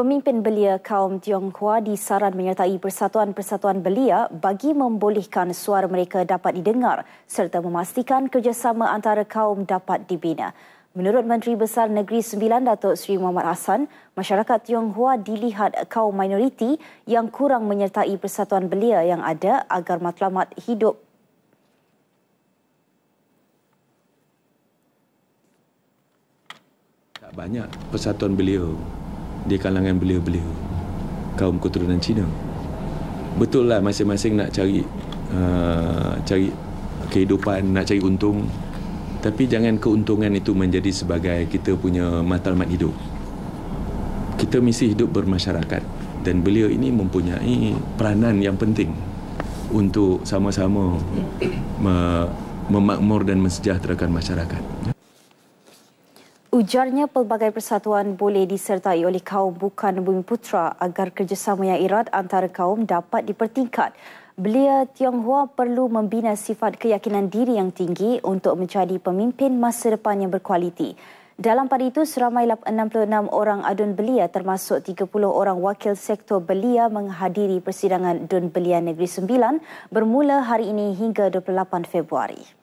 Pemimpin belia kaum Tionghoa disaran menyertai persatuan-persatuan belia bagi membolehkan suara mereka dapat didengar serta memastikan kerjasama antara kaum dapat dibina. Menurut Menteri Besar Negeri Sembilan Datuk Seri Muhammad Hassan, masyarakat Tionghoa dilihat kaum minoriti yang kurang menyertai persatuan belia yang ada agar matlamat hidup Tak banyak persatuan beliau di kalangan beliau-beliau kaum keturunan Cina betul lah masing-masing nak cari uh, cari kehidupan nak cari untung tapi jangan keuntungan itu menjadi sebagai kita punya matlamat hidup kita mesti hidup bermasyarakat dan beliau ini mempunyai peranan yang penting untuk sama-sama memakmur dan mensejahterakan masyarakat. Ujarnya pelbagai persatuan boleh disertai oleh kaum bukan bumi putra agar kerjasama yang erat antara kaum dapat dipertingkat. Belia Tionghoa perlu membina sifat keyakinan diri yang tinggi untuk menjadi pemimpin masa depan yang berkualiti. Dalam pada itu, seramai 66 orang adun belia termasuk 30 orang wakil sektor belia menghadiri persidangan Dun Belia Negeri Sembilan bermula hari ini hingga 28 Februari.